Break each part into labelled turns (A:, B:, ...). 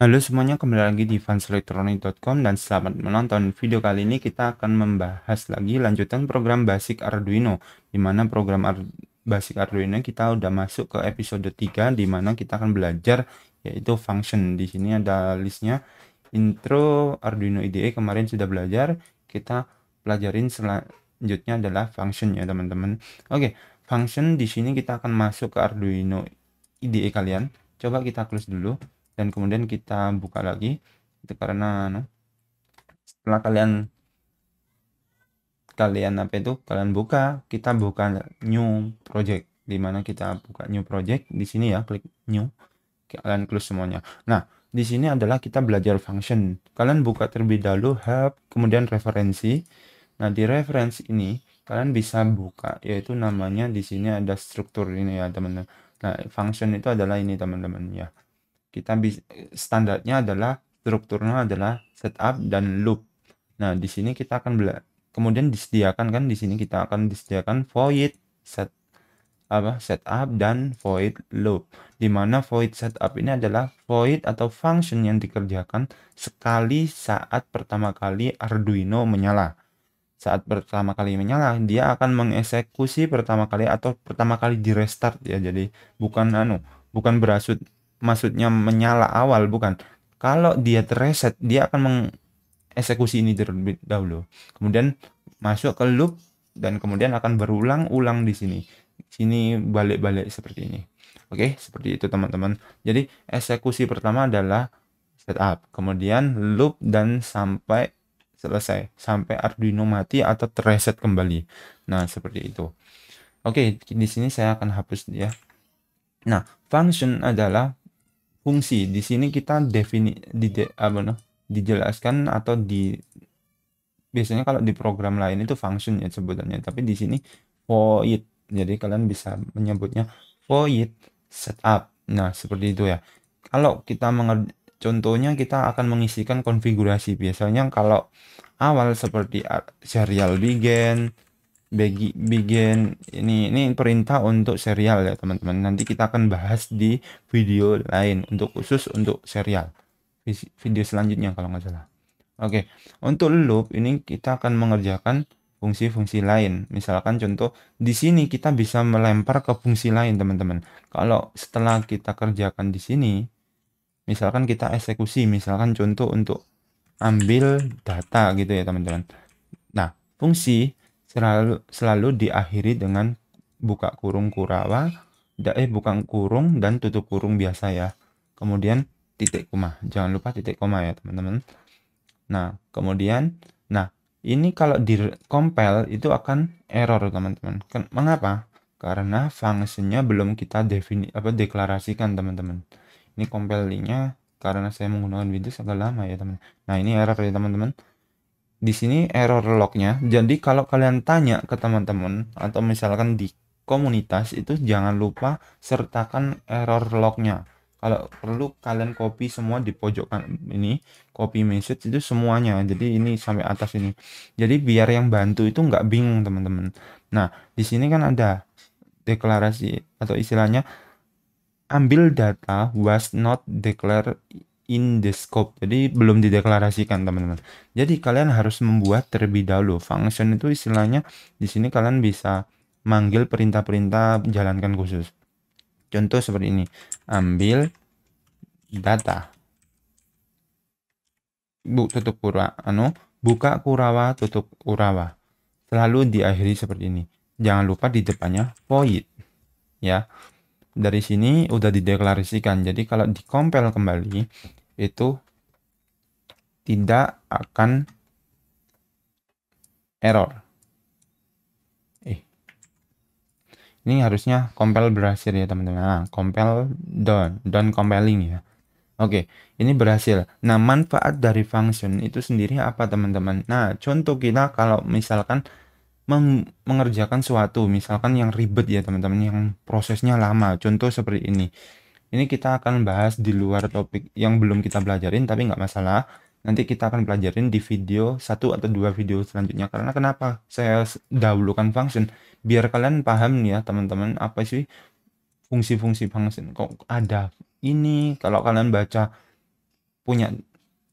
A: Halo semuanya, kembali lagi di fanselektronik.com dan selamat menonton. Video kali ini kita akan membahas lagi lanjutan program basic Arduino, di mana program Ar basic Arduino kita udah masuk ke episode 3 di mana kita akan belajar yaitu function. Di sini ada listnya. Intro Arduino IDE kemarin sudah belajar, kita pelajarin selanjutnya adalah function ya, teman-teman. Oke, function di sini kita akan masuk ke Arduino IDE kalian. Coba kita close dulu dan kemudian kita buka lagi itu karena no, anu, setelah kalian kalian apa itu kalian buka kita buka new project di mana kita buka new project di sini ya klik new kalian close semuanya nah di sini adalah kita belajar function kalian buka terlebih dahulu help kemudian referensi nah di reference ini kalian bisa buka yaitu namanya di sini ada struktur ini ya teman-teman nah function itu adalah ini teman-teman ya kita standarnya adalah strukturnya adalah setup dan loop. Nah, di sini kita akan bela kemudian disediakan kan di sini kita akan disediakan void set apa setup dan void loop. Di mana void setup ini adalah void atau function yang dikerjakan sekali saat pertama kali Arduino menyala. Saat pertama kali menyala, dia akan mengeksekusi pertama kali atau pertama kali di restart ya. Jadi bukan anu, bukan berasut maksudnya menyala awal bukan. Kalau dia tereset, dia akan mengeksekusi ini terlebih dahulu. Kemudian masuk ke loop dan kemudian akan berulang-ulang di sini. Sini balik-balik seperti ini. Oke, seperti itu teman-teman. Jadi eksekusi pertama adalah setup, kemudian loop dan sampai selesai sampai Arduino mati atau tereset kembali. Nah, seperti itu. Oke, di sini saya akan hapus dia. Ya. Nah, function adalah fungsi di sini kita defini di de, apa no, dijelaskan atau di biasanya kalau di program lain itu function ya sebutannya tapi di sini void jadi kalian bisa menyebutnya void setup nah seperti itu ya kalau kita mengerjakan contohnya kita akan mengisikan konfigurasi biasanya kalau awal seperti serial begin bagi begin ini ini perintah untuk serial ya teman-teman nanti kita akan bahas di video lain untuk khusus untuk serial video selanjutnya kalau nggak salah oke untuk loop ini kita akan mengerjakan fungsi-fungsi lain misalkan contoh di sini kita bisa melempar ke fungsi lain teman-teman kalau setelah kita kerjakan di sini misalkan kita eksekusi misalkan contoh untuk ambil data gitu ya teman-teman nah fungsi selalu selalu diakhiri dengan buka kurung kurawa da, eh bukan kurung dan tutup kurung biasa ya kemudian titik koma jangan lupa titik koma ya teman-teman nah kemudian nah ini kalau di compile itu akan error teman-teman mengapa karena fungsinya belum kita defini apa deklarasikan teman-teman ini linknya karena saya menggunakan Windows agak lama ya teman nah ini error ya teman-teman di sini error lognya. Jadi kalau kalian tanya ke teman-teman atau misalkan di komunitas itu jangan lupa sertakan error lognya. Kalau perlu kalian copy semua di pojokan ini, copy message itu semuanya. Jadi ini sampai atas ini. Jadi biar yang bantu itu nggak bingung teman-teman. Nah di sini kan ada deklarasi atau istilahnya ambil data was not declared in the scope. Jadi belum dideklarasikan teman-teman. Jadi kalian harus membuat terlebih dahulu. Function itu istilahnya di sini kalian bisa manggil perintah-perintah jalankan khusus. Contoh seperti ini. Ambil data. Bu, tutup kura, anu, buka kurawa, tutup kurawa. Selalu diakhiri seperti ini. Jangan lupa di depannya void. Ya. Dari sini udah dideklarasikan. Jadi kalau dikompel kembali, itu tidak akan error. Eh. Ini harusnya compile berhasil ya teman-teman. Nah, compile done, done compiling ya. Oke, ini berhasil. Nah, manfaat dari function itu sendiri apa teman-teman? Nah, contoh kita kalau misalkan mengerjakan suatu, misalkan yang ribet ya teman-teman, yang prosesnya lama. Contoh seperti ini. Ini kita akan bahas di luar topik yang belum kita pelajarin, tapi nggak masalah. Nanti kita akan pelajarin di video satu atau dua video selanjutnya. Karena kenapa saya dahulukan function? Biar kalian paham nih ya teman-teman, apa sih fungsi-fungsi function. Kok ada ini, kalau kalian baca punya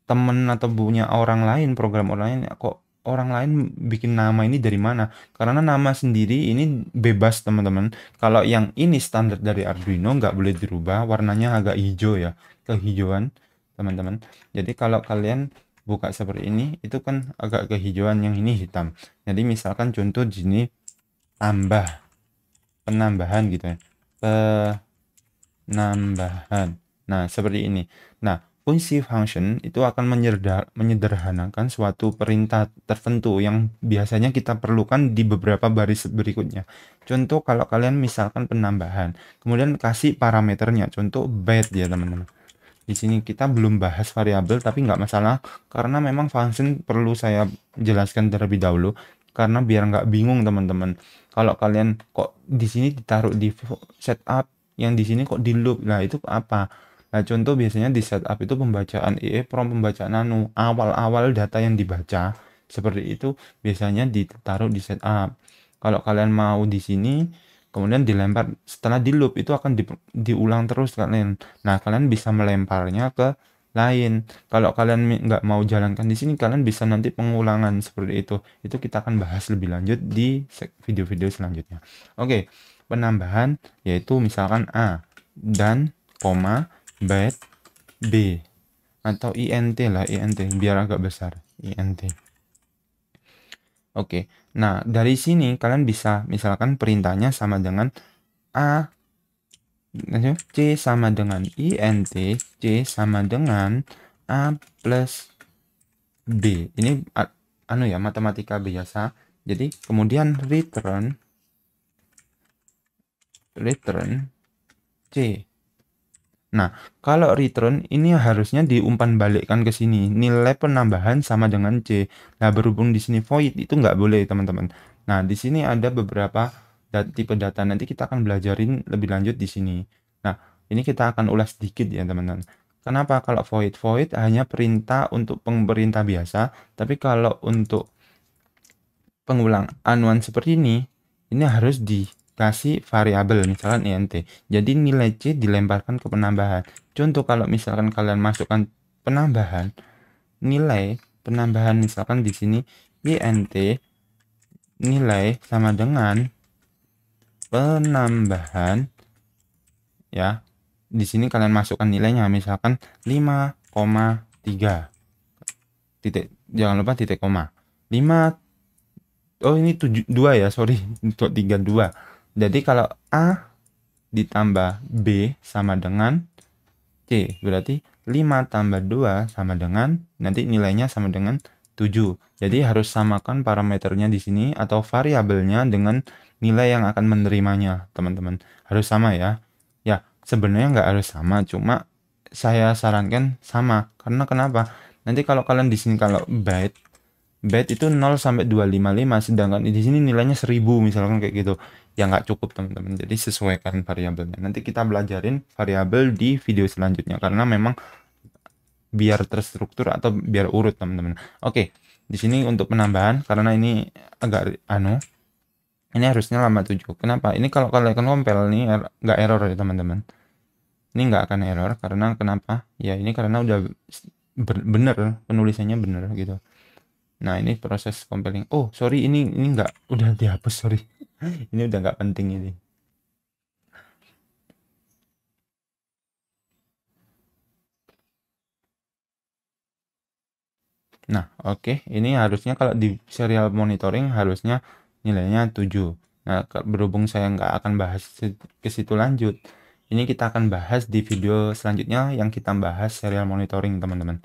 A: temen atau punya orang lain, program orang lain, kok orang lain bikin nama ini dari mana karena nama sendiri ini bebas teman-teman kalau yang ini standar dari Arduino nggak boleh dirubah warnanya agak hijau ya kehijauan teman-teman jadi kalau kalian buka seperti ini itu kan agak kehijauan yang ini hitam jadi misalkan contoh di sini tambah penambahan gitu ya penambahan nah seperti ini nah Fungsi function itu akan menyederhanakan suatu perintah tertentu yang biasanya kita perlukan di beberapa baris berikutnya. Contoh kalau kalian misalkan penambahan, kemudian kasih parameternya, contoh bed ya teman-teman. Di sini kita belum bahas variabel tapi nggak masalah karena memang function perlu saya jelaskan terlebih dahulu karena biar nggak bingung teman-teman. Kalau kalian kok di sini ditaruh di setup yang di sini kok di loop, nah itu apa? Nah, contoh biasanya di setup itu pembacaan prompt e pembacaan anu awal-awal data yang dibaca seperti itu biasanya ditaruh di setup. Kalau kalian mau di sini, kemudian dilempar setelah di loop itu akan di, diulang terus kalian. Nah, kalian bisa melemparnya ke lain. Kalau kalian nggak mau jalankan di sini, kalian bisa nanti pengulangan seperti itu. Itu kita akan bahas lebih lanjut di video-video selanjutnya. Oke, penambahan yaitu misalkan A dan koma bed B atau INT lah INT biar agak besar INT Oke nah dari sini kalian bisa misalkan perintahnya sama dengan A C sama dengan INT C sama dengan A plus B ini anu ya matematika biasa jadi kemudian return return C Nah, kalau return ini harusnya diumpan balikkan ke sini. Nilai penambahan sama dengan C. Nah, berhubung di sini void itu nggak boleh, teman-teman. Nah, di sini ada beberapa dat tipe data. Nanti kita akan belajarin lebih lanjut di sini. Nah, ini kita akan ulas sedikit ya, teman-teman. Kenapa kalau void? Void hanya perintah untuk pemerintah biasa, tapi kalau untuk pengulang anuan seperti ini, ini harus di kasih variabel misalkan int. Jadi nilai C dilemparkan ke penambahan. Contoh kalau misalkan kalian masukkan penambahan nilai penambahan misalkan di sini int nilai sama dengan penambahan ya. Di sini kalian masukkan nilainya misalkan 5,3 titik jangan lupa titik koma 5 oh ini 7 2 ya sorry untuk 32 jadi kalau A ditambah B sama dengan C. Berarti 5 tambah 2 sama dengan, nanti nilainya sama dengan 7. Jadi harus samakan parameternya di sini atau variabelnya dengan nilai yang akan menerimanya, teman-teman. Harus sama ya. Ya, sebenarnya nggak harus sama, cuma saya sarankan sama. Karena kenapa? Nanti kalau kalian di sini kalau byte, byte itu 0 sampai 255, sedangkan di sini nilainya 1000 misalkan kayak gitu ya nggak cukup teman-teman jadi sesuaikan variabelnya nanti kita belajarin variabel di video selanjutnya karena memang biar terstruktur atau biar urut teman-teman oke di sini untuk penambahan karena ini agak anu ini harusnya lama 7 kenapa ini kalau kalian compile kan ini er, nggak error ya teman-teman ini nggak akan error karena kenapa ya ini karena udah bener penulisannya bener gitu nah ini proses compiling oh sorry ini ini nggak udah dihapus sorry ini udah nggak penting ini Nah, oke, okay. ini harusnya kalau di serial monitoring harusnya nilainya 7. Nah, berhubung saya nggak akan bahas ke situ lanjut, ini kita akan bahas di video selanjutnya yang kita bahas serial monitoring, teman-teman.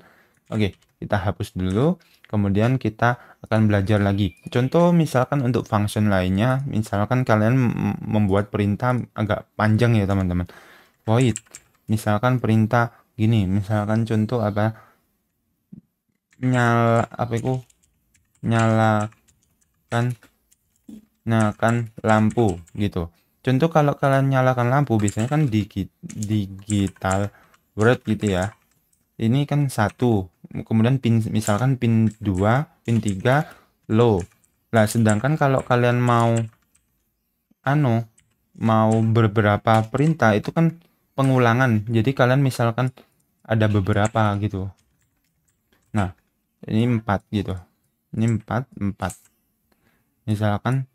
A: Oke, kita hapus dulu. Kemudian kita akan belajar lagi. Contoh misalkan untuk function lainnya, misalkan kalian membuat perintah agak panjang ya teman-teman. Void, misalkan perintah gini, misalkan contoh apa nyala apa itu nyalakan nah kan lampu gitu contoh kalau kalian nyalakan lampu biasanya kan digital word gitu ya ini kan satu kemudian pin misalkan pin 2, pin 3 low. Lah sedangkan kalau kalian mau anu mau beberapa perintah itu kan pengulangan. Jadi kalian misalkan ada beberapa gitu. Nah, ini 4 gitu. Ini 4 4. Misalkan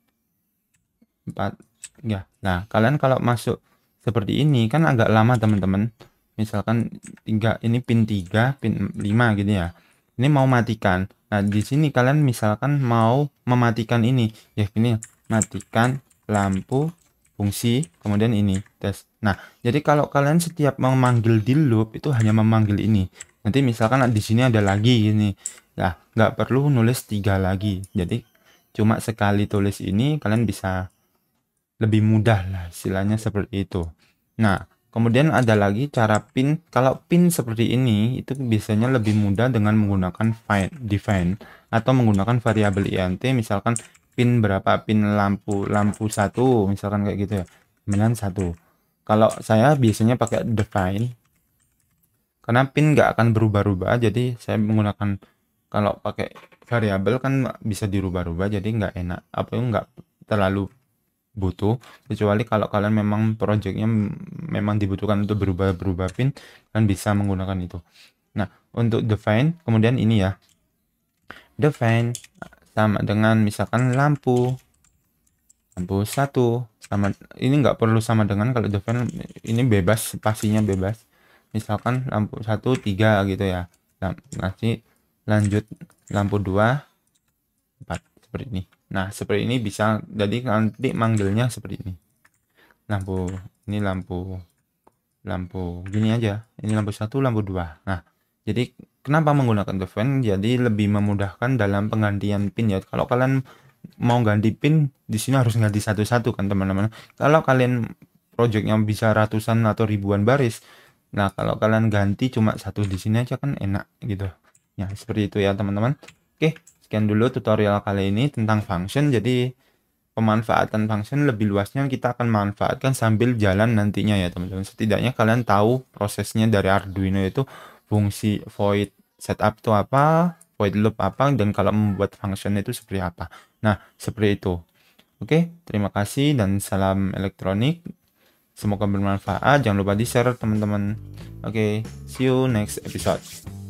A: 4 ya. Nah, kalian kalau masuk seperti ini kan agak lama teman-teman misalkan tiga ini pin 3 pin 5 gitu ya ini mau matikan nah di sini kalian misalkan mau mematikan ini ya ini matikan lampu fungsi kemudian ini tes nah jadi kalau kalian setiap memanggil di loop itu hanya memanggil ini nanti misalkan di sini ada lagi ini, nah nggak perlu nulis tiga lagi jadi cuma sekali tulis ini kalian bisa lebih mudah lah istilahnya seperti itu nah Kemudian ada lagi cara pin. Kalau pin seperti ini itu biasanya lebih mudah dengan menggunakan find, define atau menggunakan variabel INT misalkan pin berapa pin lampu lampu satu misalkan kayak gitu ya. Kemudian satu. Kalau saya biasanya pakai define karena pin nggak akan berubah-ubah jadi saya menggunakan kalau pakai variabel kan bisa dirubah-ubah jadi nggak enak apa nggak terlalu butuh kecuali kalau kalian memang projectnya memang dibutuhkan untuk berubah-berubah pin kalian bisa menggunakan itu nah untuk define kemudian ini ya define sama dengan misalkan lampu lampu satu sama ini nggak perlu sama dengan kalau define ini bebas pastinya bebas misalkan lampu satu tiga gitu ya nah, nanti lanjut lampu dua empat seperti ini Nah, seperti ini bisa jadi nanti manggilnya seperti ini. Lampu ini lampu lampu gini aja. Ini lampu satu, lampu dua. Nah, jadi kenapa menggunakan the fan? Jadi lebih memudahkan dalam penggantian pin ya. Kalau kalian mau ganti pin di sini harus ganti satu-satu kan teman-teman. Kalau kalian project yang bisa ratusan atau ribuan baris, nah kalau kalian ganti cuma satu di sini aja kan enak gitu. Ya, seperti itu ya teman-teman. Oke, Sekian dulu tutorial kali ini tentang function. Jadi pemanfaatan function lebih luasnya kita akan manfaatkan sambil jalan nantinya ya teman-teman. Setidaknya kalian tahu prosesnya dari Arduino itu fungsi void setup itu apa, void loop apa, dan kalau membuat function itu seperti apa. Nah, seperti itu. Oke, terima kasih dan salam elektronik. Semoga bermanfaat. Jangan lupa di-share teman-teman. Oke, see you next episode.